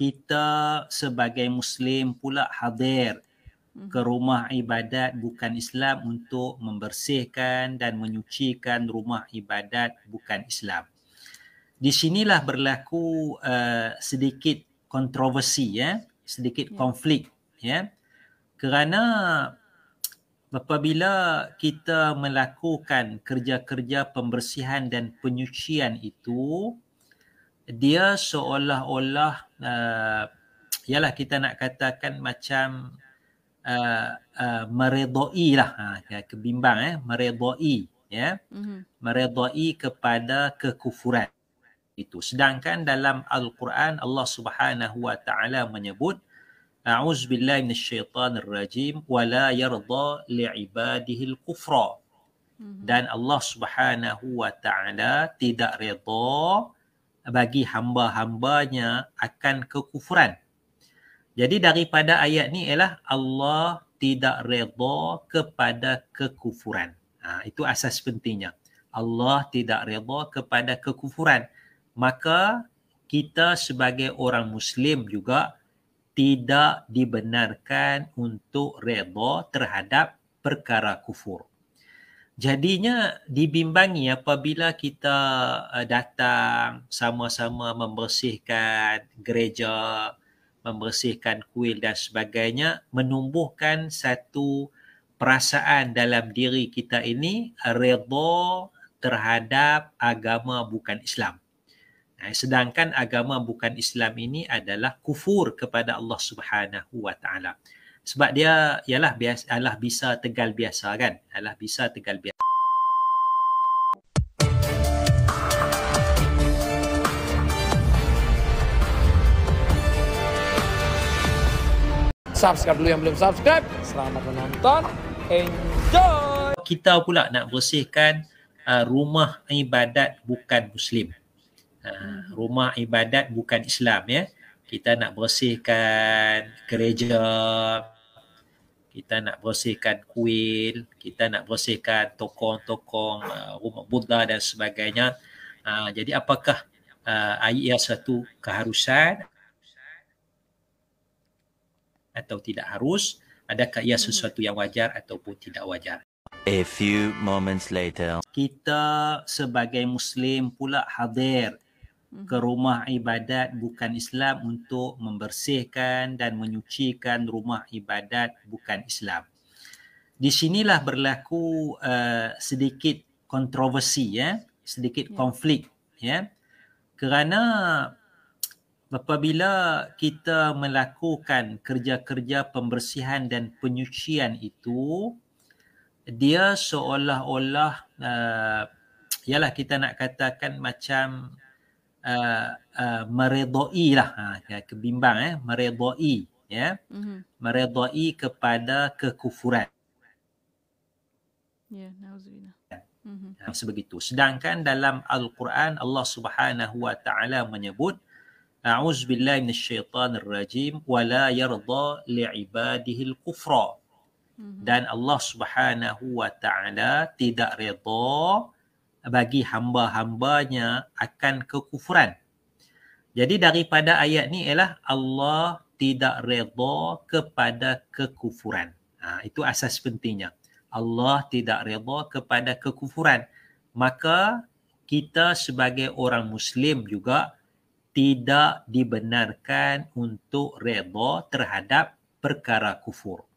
kita sebagai muslim pula hadir ke mhm. rumah ibadat bukan Islam untuk membersihkan dan menyucikan rumah ibadat bukan Islam. Di sinilah berlaku uh, sedikit kontroversi ya, sedikit yeah. konflik ya. Kerana apabila kita melakukan kerja-kerja pembersihan dan penyucian itu dia seolah-olah uh, yalah kita nak katakan macam uh, uh, meredoi lah ha, kebimbang eh meredoi ya yeah? mm-hmm. meredoi kepada kekufuran itu sedangkan dalam al-Quran Allah Subhanahu wa taala menyebut a'uz billahi minasyaitanir rajim wala yarda li'ibadihi al-kufra mm-hmm. dan Allah Subhanahu wa taala tidak redha bagi hamba-hambanya akan kekufuran. Jadi daripada ayat ni ialah Allah tidak redha kepada kekufuran. Ha, itu asas pentingnya. Allah tidak redha kepada kekufuran. Maka kita sebagai orang Muslim juga tidak dibenarkan untuk redha terhadap perkara kufur. Jadinya dibimbangi apabila kita uh, datang sama-sama membersihkan gereja, membersihkan kuil dan sebagainya, menumbuhkan satu perasaan dalam diri kita ini redha terhadap agama bukan Islam. Nah, sedangkan agama bukan Islam ini adalah kufur kepada Allah Subhanahu wa taala sebab dia ialah biasa ialah bisa tegal biasa kan ialah bisa tegal biasa subscribe dulu yang belum subscribe selamat menonton enjoy kita pula nak bersihkan uh, rumah ibadat bukan muslim uh, rumah ibadat bukan islam ya kita nak bersihkan gereja kita nak bersihkan kuil, kita nak bersihkan tokong-tokong uh, rumah Buddha dan sebagainya. Uh, jadi apakah uh, ia satu keharusan atau tidak harus? Adakah ia sesuatu yang wajar ataupun tidak wajar? A few moments later. Kita sebagai Muslim pula hadir ke rumah ibadat bukan Islam untuk membersihkan dan menyucikan rumah ibadat bukan Islam. Di sinilah berlaku uh, sedikit kontroversi ya, sedikit yeah. konflik ya. Kerana apabila kita melakukan kerja-kerja pembersihan dan penyucian itu dia seolah-olah uh, eh, ialah kita nak katakan macam uh, uh, meredoi lah ya kebimbang eh meredoi ya yeah. mm-hmm. meredoi kepada kekufuran ya yeah, nauzubillah mm-hmm. sebegitu sedangkan dalam al-Quran Allah Subhanahu wa taala menyebut a'uz billahi minasyaitanir rajim wala yarda li'ibadihi al-kufra mm-hmm. dan Allah Subhanahu wa taala tidak redha bagi hamba-hambanya akan kekufuran. Jadi daripada ayat ni ialah Allah tidak redha kepada kekufuran. Ha, itu asas pentingnya. Allah tidak redha kepada kekufuran. Maka kita sebagai orang Muslim juga tidak dibenarkan untuk redha terhadap perkara kufur.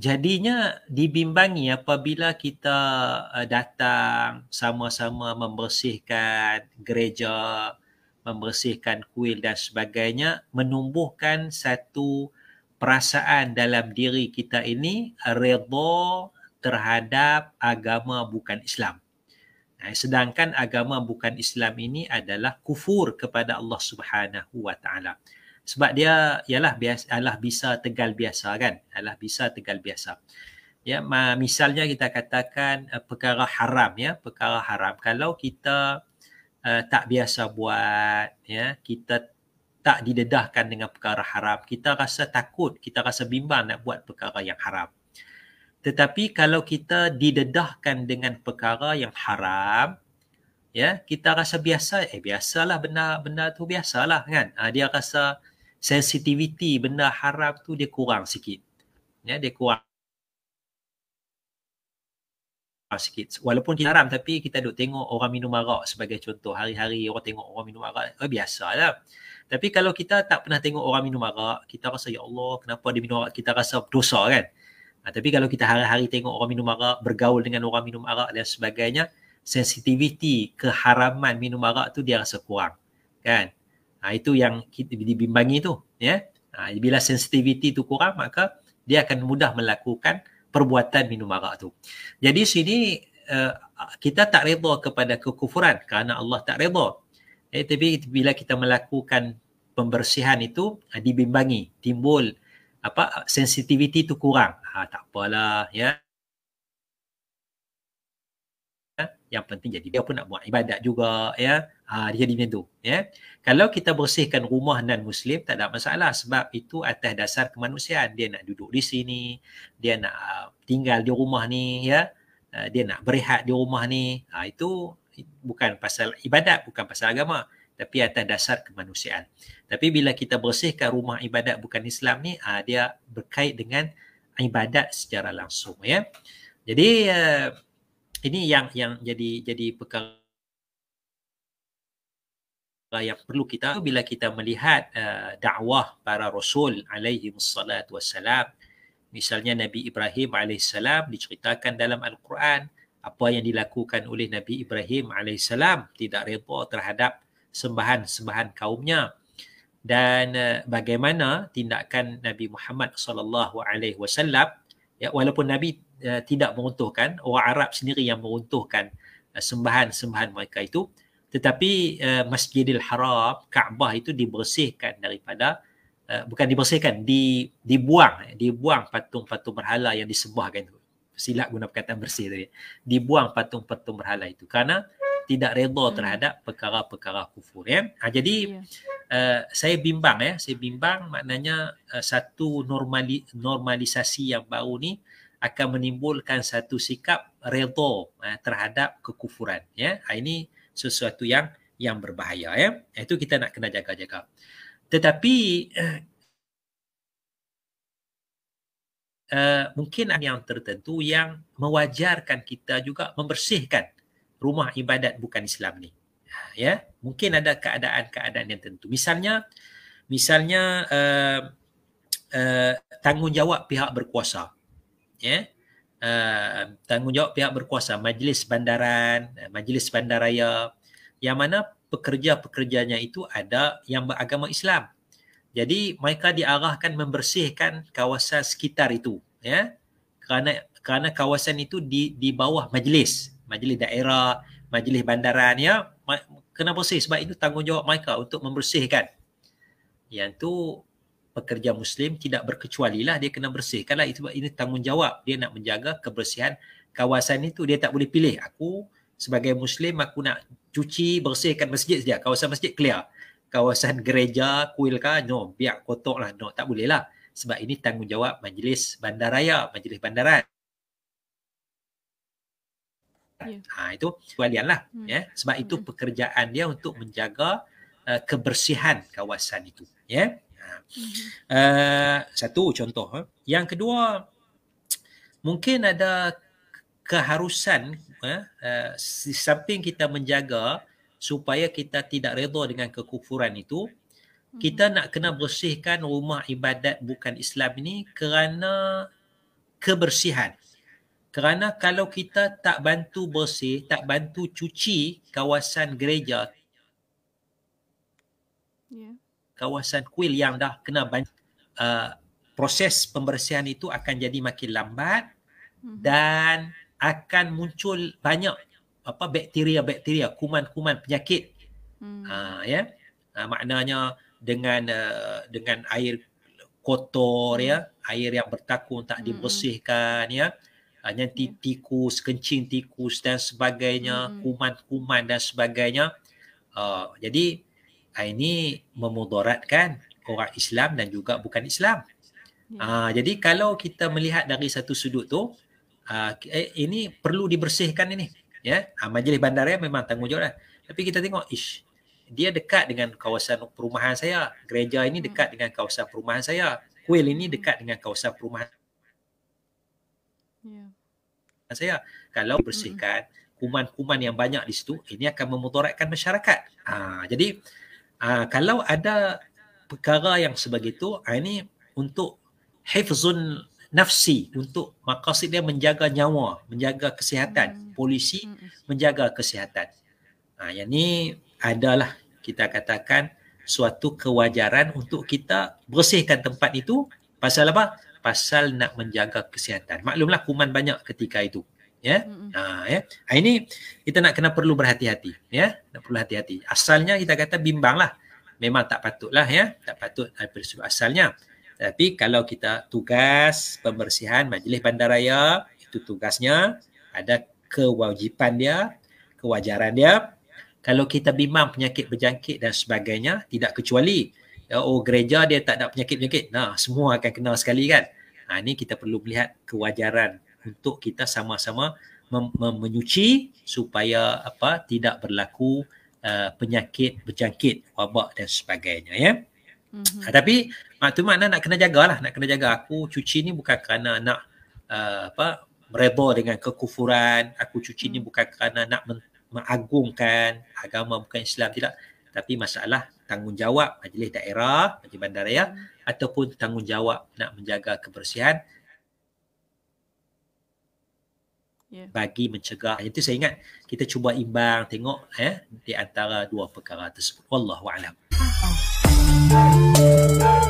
Jadinya dibimbangi apabila kita uh, datang sama-sama membersihkan gereja, membersihkan kuil dan sebagainya, menumbuhkan satu perasaan dalam diri kita ini redha terhadap agama bukan Islam. Nah, sedangkan agama bukan Islam ini adalah kufur kepada Allah Subhanahu wa taala sebab dia ialah biasa ialah bisa tegal biasa kan ialah bisa tegal biasa ya misalnya kita katakan uh, perkara haram ya perkara haram kalau kita uh, tak biasa buat ya kita tak didedahkan dengan perkara haram kita rasa takut kita rasa bimbang nak buat perkara yang haram tetapi kalau kita didedahkan dengan perkara yang haram ya kita rasa biasa eh biasalah benda benda tu biasalah kan ha, dia rasa Sensitiviti benda haram tu dia kurang sikit. Ya, dia kurang sikit. Walaupun kita haram tapi kita duk tengok orang minum arak sebagai contoh. Hari-hari orang tengok orang minum arak, eh, biasa lah. Tapi kalau kita tak pernah tengok orang minum arak, kita rasa ya Allah kenapa dia minum arak, kita rasa dosa kan. Ha, tapi kalau kita hari-hari tengok orang minum arak, bergaul dengan orang minum arak dan sebagainya, sensitiviti keharaman minum arak tu dia rasa kurang. Kan? Ha, itu yang kita dibimbangi tu. Ya? Ha, bila sensitiviti tu kurang, maka dia akan mudah melakukan perbuatan minum arak tu. Jadi sini uh, kita tak reda kepada kekufuran kerana Allah tak reda. Eh, tapi bila kita melakukan pembersihan itu uh, dibimbangi, timbul apa sensitiviti tu kurang. Ha, tak apalah ya. Ya, yang penting jadi dia ya. pun nak buat ibadat juga ya ha, dia jadi macam tu ya kalau kita bersihkan rumah non muslim tak ada masalah sebab itu atas dasar kemanusiaan dia nak duduk di sini dia nak ah, tinggal di rumah ni ya ha, dia nak berehat di rumah ni ha, itu bukan pasal ibadat bukan pasal agama tapi atas dasar kemanusiaan tapi bila kita bersihkan rumah ibadat bukan Islam ni ha, dia berkait dengan ibadat secara langsung ya jadi uh, ini yang yang jadi jadi perkara yang perlu kita bila kita melihat uh, dakwah para rasul alaihi wassalatu wassalam misalnya Nabi Ibrahim alaihi salam diceritakan dalam al-Quran apa yang dilakukan oleh Nabi Ibrahim alaihi salam tidak redha terhadap sembahan-sembahan kaumnya dan uh, bagaimana tindakan Nabi Muhammad sallallahu alaihi wasallam ya, walaupun Nabi Eh, tidak meruntuhkan orang Arab sendiri yang meruntuhkan eh, sembahan-sembahan mereka itu tetapi uh, Masjidil Haram Kaabah itu dibersihkan daripada uh, bukan dibersihkan di dibuang dibuang patung-patung berhala yang disembahkan itu silap guna perkataan bersih tadi dibuang patung-patung berhala itu kerana tidak redha hmm. terhadap perkara-perkara kufur ya ha, jadi yeah. Ya. uh, saya bimbang ya saya bimbang maknanya uh, satu normali, normalisasi yang baru ni akan menimbulkan satu sikap redha eh, terhadap kekufuran ya ha, ini sesuatu yang yang berbahaya ya ha, itu kita nak kena jaga-jaga tetapi eh, uh, mungkin ada yang tertentu yang mewajarkan kita juga membersihkan rumah ibadat bukan Islam ni ha, ya mungkin ada keadaan-keadaan yang tertentu. misalnya misalnya uh, uh, tanggungjawab pihak berkuasa ya uh, tanggungjawab pihak berkuasa majlis bandaran majlis bandaraya yang mana pekerja-pekerjanya itu ada yang beragama Islam jadi mereka diarahkan membersihkan kawasan sekitar itu ya kerana kerana kawasan itu di di bawah majlis majlis daerah majlis bandaran ya kena bersih sebab itu tanggungjawab mereka untuk membersihkan yang tu pekerja muslim tidak berkecuali lah dia kena bersihkanlah itu ini tanggungjawab dia nak menjaga kebersihan kawasan itu dia tak boleh pilih aku sebagai muslim aku nak cuci bersihkan masjid saja kawasan masjid clear kawasan gereja kuil ka no biar kotor lah no tak boleh lah sebab ini tanggungjawab majlis bandaraya majlis bandaran yeah. ha, itu kualian lah mm. yeah. sebab mm. itu hmm. pekerjaan dia untuk menjaga uh, kebersihan kawasan itu yeah. Mm-hmm. Uh, satu contoh. Eh. Yang kedua, mungkin ada keharusan eh, uh, di samping kita menjaga supaya kita tidak redha dengan kekufuran itu, mm-hmm. kita nak kena bersihkan rumah ibadat bukan Islam ini kerana kebersihan. Kerana kalau kita tak bantu bersih, tak bantu cuci kawasan gereja. Yeah kawasan kuil yang dah kena banyak uh, proses pembersihan itu akan jadi makin lambat mhm. dan akan muncul banyak apa bakteria-bakteria kuman-kuman penyakit. Hmm. Uh, ya. Yeah? maknanya dengan uh, dengan air kotor ya, air yang bertakung tak hmm. dibersihkan hmm. ya. Uh, ah, nanti yeah. tikus, kencing tikus dan sebagainya, hmm. kuman-kuman dan sebagainya. Uh, jadi Ah, ini memudaratkan orang Islam dan juga bukan Islam. Ya. Ah, jadi kalau kita melihat dari satu sudut tu, uh, ini perlu dibersihkan ini. Ya, yeah? uh, majlis bandaraya memang tanggungjawab lah. Tapi kita tengok, ish, dia dekat dengan kawasan perumahan saya. Gereja ini hmm. dekat dengan kawasan perumahan saya. Kuil ini dekat dengan kawasan perumahan yeah. saya. Kalau bersihkan, hmm. kuman-kuman yang banyak di situ, ini akan memotoratkan masyarakat. Uh, jadi, Uh, kalau ada perkara yang sebegitu, ah, ini untuk hifzun nafsi, untuk makasih dia menjaga nyawa, menjaga kesihatan. Hmm. Polisi hmm, hmm. menjaga kesihatan. Uh, yang ini adalah kita katakan suatu kewajaran untuk kita bersihkan tempat itu pasal apa? Pasal nak menjaga kesihatan. Maklumlah kuman banyak ketika itu ya. Mm-hmm. Ha ya. Ha, ini kita nak kena perlu berhati-hati ya. Nak perlu hati-hati. Asalnya kita kata bimbanglah. Memang tak patutlah ya. Tak patut daripada sudut asalnya. Tapi kalau kita tugas pembersihan majlis bandaraya itu tugasnya ada kewajipan dia, kewajaran dia. Kalau kita bimbang penyakit berjangkit dan sebagainya tidak kecuali ya, oh gereja dia tak ada penyakit-penyakit. Nah, semua akan kenal sekali kan. Ha, ini kita perlu melihat kewajaran untuk kita sama-sama mem- mem- menyuci supaya apa tidak berlaku uh, penyakit berjangkit wabak dan sebagainya ya. Mm-hmm. Uh, tapi maksud mana nak kena jagalah nak kena jaga aku cuci ni bukan kerana nak uh, apa reda dengan kekufuran aku cuci ni hmm. bukan kerana nak mengagungkan agama bukan Islam tidak tapi masalah tanggungjawab majlis daerah majlis bandaraya mm. ataupun tanggungjawab nak menjaga kebersihan yeah. bagi mencegah. Itu saya ingat kita cuba imbang tengok eh di antara dua perkara tersebut. Wallahu a'lam. Ah, ah.